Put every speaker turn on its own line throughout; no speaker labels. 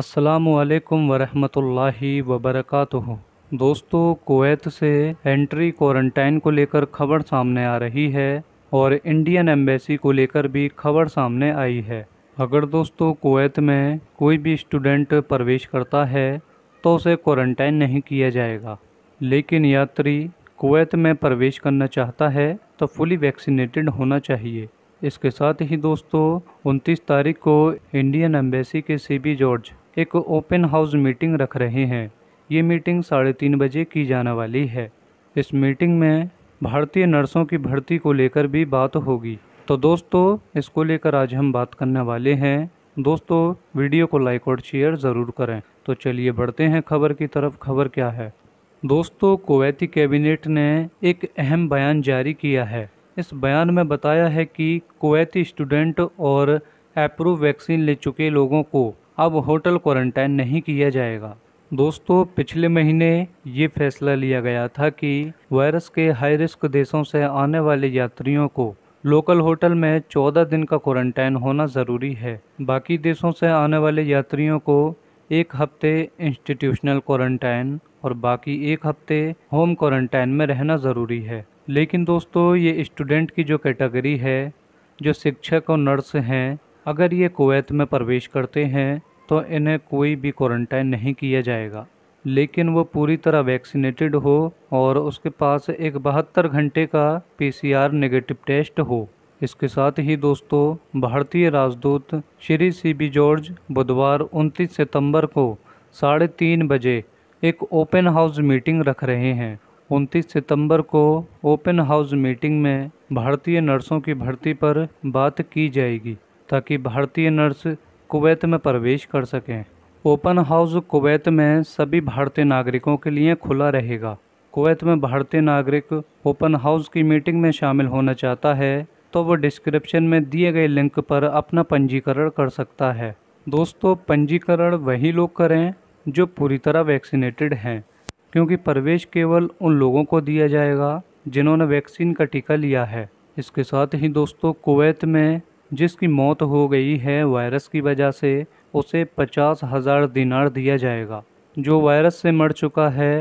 असलकम वरहमतुल्लाहि वबरकatuh दोस्तों कुवैत से एंट्री क्वारंटाइन को लेकर खबर सामने आ रही है और इंडियन एम्बेसी को लेकर भी खबर सामने आई है अगर दोस्तों कुवैत में कोई भी स्टूडेंट प्रवेश करता है तो उसे क्वारंटाइन नहीं किया जाएगा लेकिन यात्री कुवैत में प्रवेश करना चाहता है तो फुली वैक्सीनेटेड होना चाहिए इसके साथ ही दोस्तों 29 तारीख को इंडियन एम्बेसी के सीबी जॉर्ज एक ओपन हाउस मीटिंग रख रहे हैं ये मीटिंग साढ़े तीन बजे की जाने वाली है इस मीटिंग में भारतीय नर्सों की भर्ती को लेकर भी बात होगी तो दोस्तों इसको लेकर आज हम बात करने वाले हैं दोस्तों वीडियो को लाइक और शेयर ज़रूर करें तो चलिए बढ़ते हैं खबर की तरफ खबर क्या है दोस्तों कुवैती कैबिनेट ने एक अहम बयान जारी किया है इस बयान में बताया है कि कुवैती स्टूडेंट और अप्रूव वैक्सीन ले चुके लोगों को अब होटल क्वारंटाइन नहीं किया जाएगा दोस्तों पिछले महीने ये फैसला लिया गया था कि वायरस के हाई रिस्क देशों से आने वाले यात्रियों को लोकल होटल में 14 दिन का क्वारंटाइन होना ज़रूरी है बाकी देशों से आने वाले यात्रियों को एक हफ्ते इंस्टीट्यूशनल क्वारंटाइन और बाकी एक हफ्ते होम क्वारंटाइन में रहना ज़रूरी है लेकिन दोस्तों ये स्टूडेंट की जो कैटेगरी है जो शिक्षक और नर्स हैं अगर ये कुवैत में प्रवेश करते हैं तो इन्हें कोई भी क्वारंटाइन नहीं किया जाएगा लेकिन वो पूरी तरह वैक्सीनेटेड हो और उसके पास एक बहत्तर घंटे का पीसीआर नेगेटिव टेस्ट हो इसके साथ ही दोस्तों भारतीय राजदूत श्री सी बी जॉर्ज बुधवार 29 सितंबर को साढ़े तीन बजे एक ओपन हाउस मीटिंग रख रहे हैं 29 सितंबर को ओपन हाउस मीटिंग में भारतीय नर्सों की भर्ती पर बात की जाएगी ताकि भारतीय नर्स कुवैत में प्रवेश कर सकें ओपन हाउस कुवैत में सभी भारतीय नागरिकों के लिए खुला रहेगा कुवैत में भारतीय नागरिक ओपन हाउस की मीटिंग में शामिल होना चाहता है तो वो डिस्क्रिप्शन में दिए गए लिंक पर अपना पंजीकरण कर सकता है दोस्तों पंजीकरण वही लोग करें जो पूरी तरह वैक्सीनेटेड हैं क्योंकि प्रवेश केवल उन लोगों को दिया जाएगा जिन्होंने वैक्सीन का टीका लिया है इसके साथ ही दोस्तों कुवैत में जिसकी मौत हो गई है वायरस की वजह से उसे पचास हज़ार दिनार दिया जाएगा जो वायरस से मर चुका है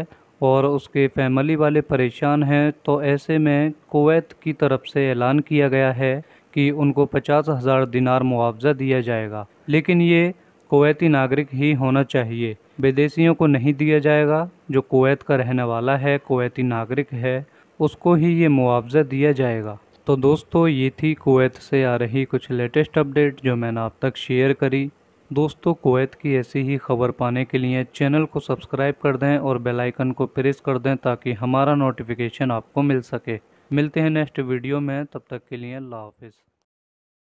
और उसके फैमिली वाले परेशान हैं तो ऐसे में कुवैत की तरफ से ऐलान किया गया है कि उनको पचास हज़ार दिनार मुआवजा दिया जाएगा लेकिन ये कुवैती नागरिक ही होना चाहिए विदेशियों को नहीं दिया जाएगा जो कुवैत का रहने वाला है कुवैती नागरिक है उसको ही ये मुआवजा दिया जाएगा तो दोस्तों ये थी कुवैत से आ रही कुछ लेटेस्ट अपडेट जो मैंने आप तक शेयर करी दोस्तों कुवैत की ऐसी ही खबर पाने के लिए चैनल को सब्सक्राइब कर दें और बेल आइकन को प्रेस कर दें ताकि हमारा नोटिफिकेशन आपको मिल सके मिलते हैं नेक्स्ट वीडियो में तब तक के लिए अल्लाह हाफिज़